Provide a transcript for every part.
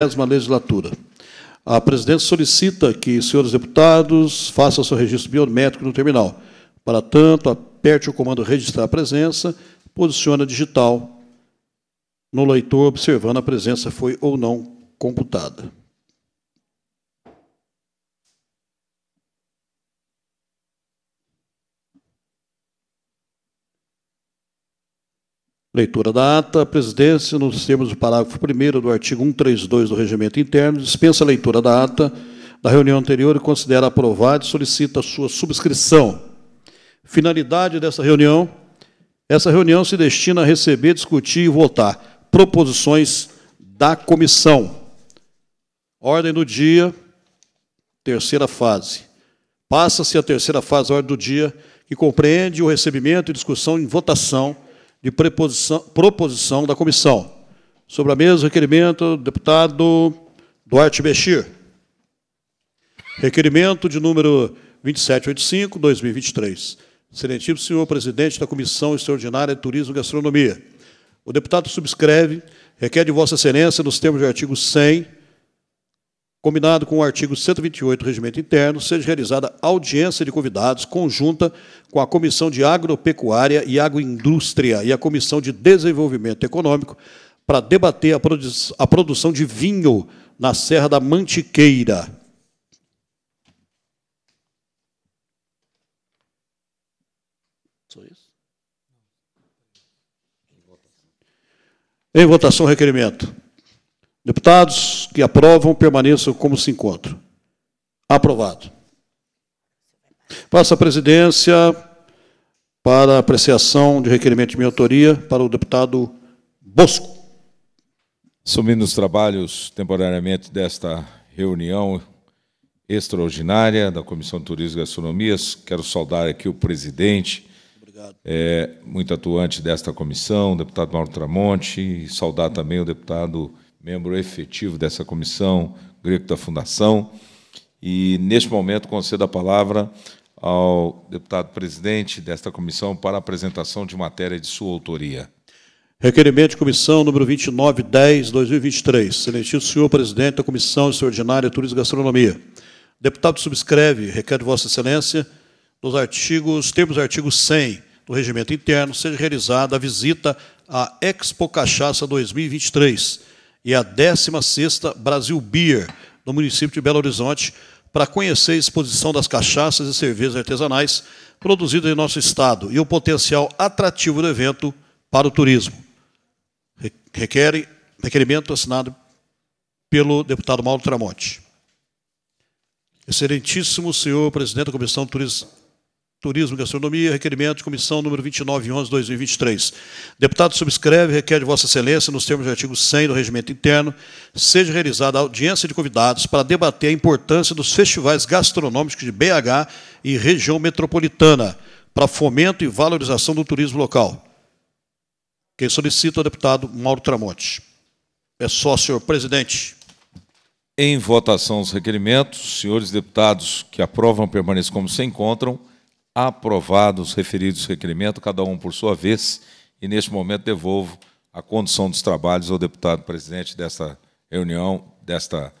décima legislatura. A presidência solicita que senhores deputados façam seu registro biométrico no terminal. Para tanto, aperte o comando registrar a presença, posicione a digital no leitor, observando a presença foi ou não computada. Leitura da ata. A presidência, nos termos do parágrafo 1 do artigo 132 do Regimento Interno, dispensa a leitura da ata da reunião anterior e considera aprovada e solicita sua subscrição. Finalidade dessa reunião: essa reunião se destina a receber, discutir e votar proposições da comissão. Ordem do dia, terceira fase. Passa-se a terceira fase, ordem do dia, que compreende o recebimento e discussão em votação de proposição da comissão. Sobre a mesa, requerimento do deputado Duarte Bexir. Requerimento de número 2785-2023. Excelentíssimo senhor presidente da Comissão Extraordinária de Turismo e Gastronomia. O deputado subscreve, requer de Vossa Excelência, nos termos do artigo 100 combinado com o artigo 128 do Regimento Interno, seja realizada audiência de convidados conjunta com a Comissão de Agropecuária e Agroindústria e a Comissão de Desenvolvimento Econômico para debater a, produ a produção de vinho na Serra da Mantiqueira. Só isso? Em votação, requerimento. Deputados que aprovam, permaneçam como se encontram. Aprovado. Passa a presidência para apreciação de requerimento de minha autoria para o deputado Bosco. Assumindo os trabalhos temporariamente desta reunião extraordinária da Comissão de Turismo e Gastronomias, quero saudar aqui o presidente, é, muito atuante desta comissão, o deputado Mauro Tramonte, e saudar também o deputado membro efetivo dessa comissão, greco da Fundação. E, neste momento, concedo a palavra ao deputado presidente desta comissão para a apresentação de matéria de sua autoria. Requerimento de comissão número 2910, 2023. Excelentíssimo senhor presidente da Comissão Extraordinária Turismo e Gastronomia. Deputado subscreve, requer de Vossa Excelência, nos artigos, termos do artigo 100 do Regimento Interno, seja realizada a visita à Expo Cachaça 2023 e a 16ª Brasil Beer, no município de Belo Horizonte, para conhecer a exposição das cachaças e cervejas artesanais produzidas em nosso estado e o potencial atrativo do evento para o turismo. Requer, requerimento assinado pelo deputado Mauro Tramonte. Excelentíssimo senhor presidente da Comissão Turismo Turismo e Gastronomia, requerimento, comissão número 2911, 2023. Deputado subscreve, requer de Vossa Excelência, nos termos do artigo 100 do Regimento Interno, seja realizada audiência de convidados para debater a importância dos festivais gastronômicos de BH e região metropolitana para fomento e valorização do turismo local. Quem solicita é o deputado Mauro Tramonte. É só, senhor presidente. Em votação os requerimentos, senhores deputados que aprovam permaneçam como se encontram aprovado os referidos requerimentos, cada um por sua vez, e neste momento devolvo a condução dos trabalhos ao deputado presidente desta reunião, desta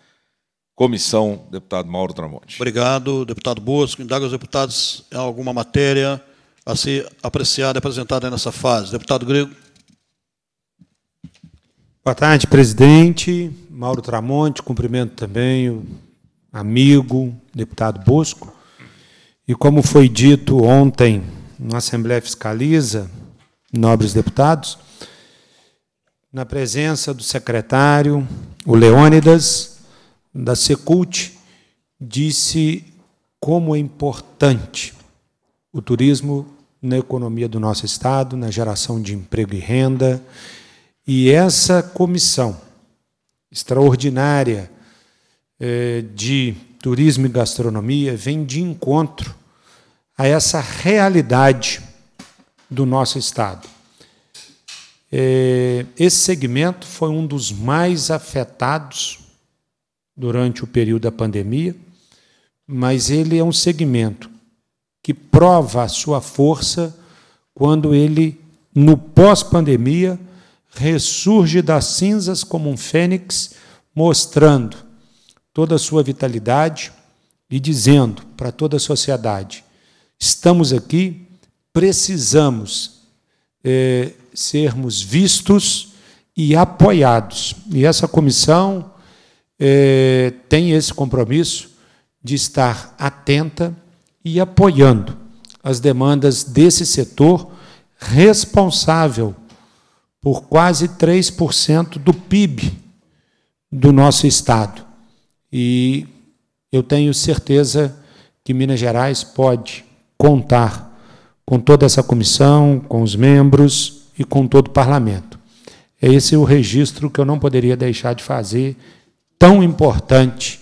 comissão, deputado Mauro Tramonte. Obrigado, deputado Bosco. Indaga os deputados em alguma matéria a ser apreciada e apresentada nessa fase. Deputado Grego. Boa tarde, presidente. Mauro Tramonte, cumprimento também o amigo, deputado Bosco. E como foi dito ontem na Assembleia Fiscaliza, nobres deputados, na presença do secretário, o Leônidas, da Secult, disse como é importante o turismo na economia do nosso Estado, na geração de emprego e renda. E essa comissão extraordinária eh, de turismo e gastronomia vem de encontro a essa realidade do nosso Estado. É, esse segmento foi um dos mais afetados durante o período da pandemia, mas ele é um segmento que prova a sua força quando ele, no pós-pandemia, ressurge das cinzas como um fênix, mostrando toda a sua vitalidade e dizendo para toda a sociedade: estamos aqui, precisamos é, sermos vistos e apoiados. E essa comissão é, tem esse compromisso de estar atenta e apoiando as demandas desse setor responsável por quase 3% do PIB do nosso Estado. E eu tenho certeza que Minas Gerais pode contar com toda essa comissão, com os membros e com todo o parlamento. é esse o registro que eu não poderia deixar de fazer, tão importante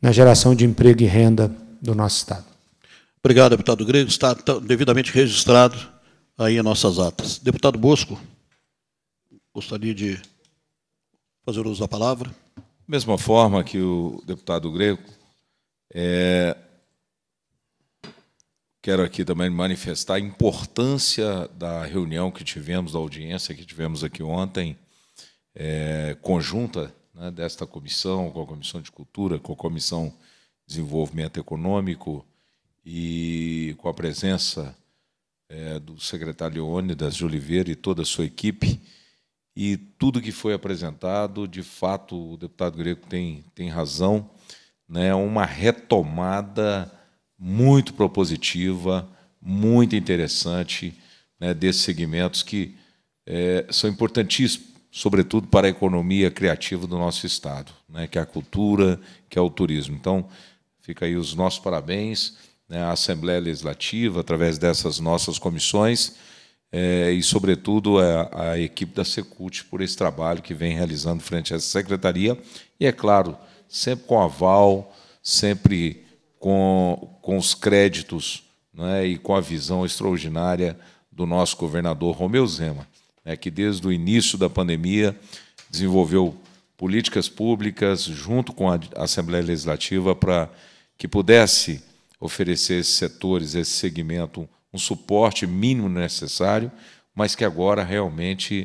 na geração de emprego e renda do nosso Estado. Obrigado, deputado Grego. Está devidamente registrado aí em nossas atas. Deputado Bosco, gostaria de fazer uso da palavra. Da mesma forma que o deputado Grego, é, Quero aqui também manifestar a importância da reunião que tivemos, da audiência que tivemos aqui ontem, é, conjunta né, desta comissão, com a Comissão de Cultura, com a Comissão de Desenvolvimento Econômico e com a presença é, do secretário Leônidas de Oliveira e toda a sua equipe. E tudo que foi apresentado, de fato, o deputado Greco tem, tem razão, né, uma retomada muito propositiva, muito interessante, né, desses segmentos que é, são importantíssimos, sobretudo para a economia criativa do nosso Estado, né, que é a cultura, que é o turismo. Então, fica aí os nossos parabéns né, à Assembleia Legislativa, através dessas nossas comissões, é, e, sobretudo, a, a, equipe da Secult por esse trabalho que vem realizando frente a essa secretaria. E, é claro, sempre com aval, sempre com, com os créditos né, e com a visão extraordinária do nosso governador Romeu Zema, né, que desde o início da pandemia desenvolveu políticas públicas junto com a Assembleia Legislativa para que pudesse oferecer esses setores, esse segmento, um suporte mínimo necessário, mas que agora realmente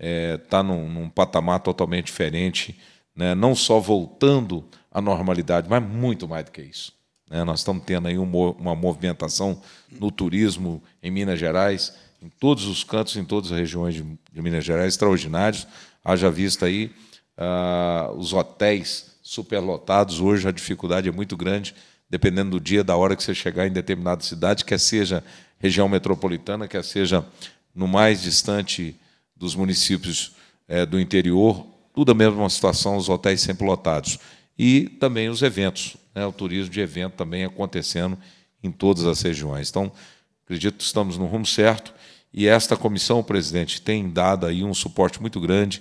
está é, tá num, num, patamar totalmente diferente, né? não só voltando à normalidade, mas muito mais do que isso. Né? Nós estamos tendo aí uma, movimentação no turismo em Minas Gerais, em todos os cantos, em todas as regiões de, de Minas Gerais, extraordinários. Haja vista aí ah, os hotéis superlotados. Hoje a dificuldade é muito grande, dependendo do dia, da hora que você chegar em determinada cidade, quer seja região metropolitana, quer seja no mais distante dos municípios é, do interior, tudo a mesma situação, os hotéis sempre lotados. E também os eventos né, o turismo de evento também acontecendo em todas as regiões. Então, acredito que estamos no rumo certo e esta comissão, presidente, tem dado aí um suporte muito grande,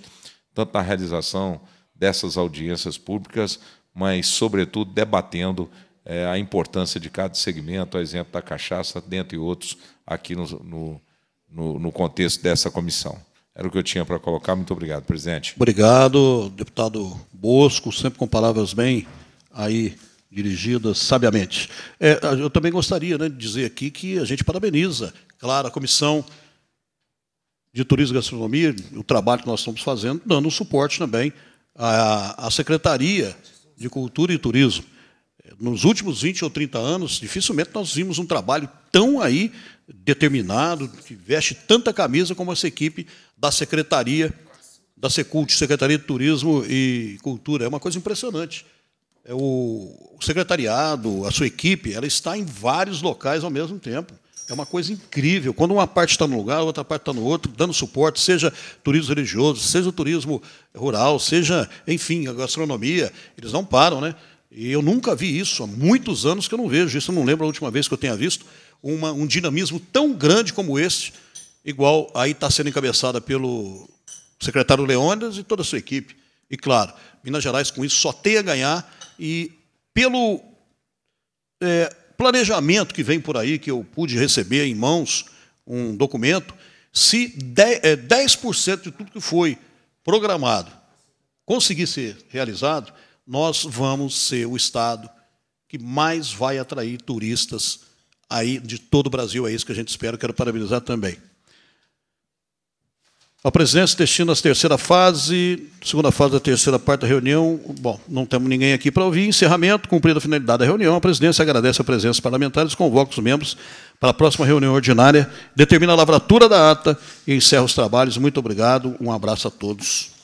tanto na realização dessas audiências públicas, mas, sobretudo, debatendo é, a importância de cada segmento, a exemplo da cachaça, dentre outros, aqui no, no, no, no contexto dessa comissão. Era o que eu tinha para colocar. Muito obrigado, presidente. Obrigado, deputado Bosco, sempre com palavras bem aí dirigida sabiamente. É, eu também gostaria né, de dizer aqui que a gente parabeniza, claro, a comissão de turismo e gastronomia, o trabalho que nós estamos fazendo, dando um suporte também à, à Secretaria de Cultura e Turismo. É, nos últimos 20 ou 30 anos, dificilmente nós vimos um trabalho tão aí determinado, que veste tanta camisa como essa equipe da Secretaria, da Secult, Secretaria de Turismo e Cultura. É uma coisa impressionante. É o, secretariado, a sua equipe, ela está em vários locais ao mesmo tempo. É uma coisa incrível. Quando uma parte está num lugar, a outra parte está no outro, dando suporte, seja turismo religioso, seja o turismo rural, seja, enfim, a gastronomia, eles não param, né? E eu nunca vi isso, há muitos anos que eu não vejo isso, eu não lembro a última vez que eu tenha visto uma, um dinamismo tão grande como este, igual aí está sendo encabeçada pelo secretário Leônidas e toda a sua equipe. E, claro, Minas Gerais com isso só tem a ganhar e pelo é, planejamento que vem por aí, que eu pude receber em mãos um documento, se 10%, é, 10 de tudo que foi programado conseguir ser realizado, nós vamos ser o Estado que mais vai atrair turistas aí de todo o Brasil. É isso que a gente espera. Quero parabenizar também. A presidência destina a terceira fase, segunda fase da terceira parte da reunião. Bom, não temos ninguém aqui para ouvir. Encerramento, cumprida a finalidade da reunião, a presidência agradece a presença dos parlamentares, convoca os membros para a próxima reunião ordinária, determina a lavratura da ata e encerra os trabalhos. Muito obrigado, um abraço a todos.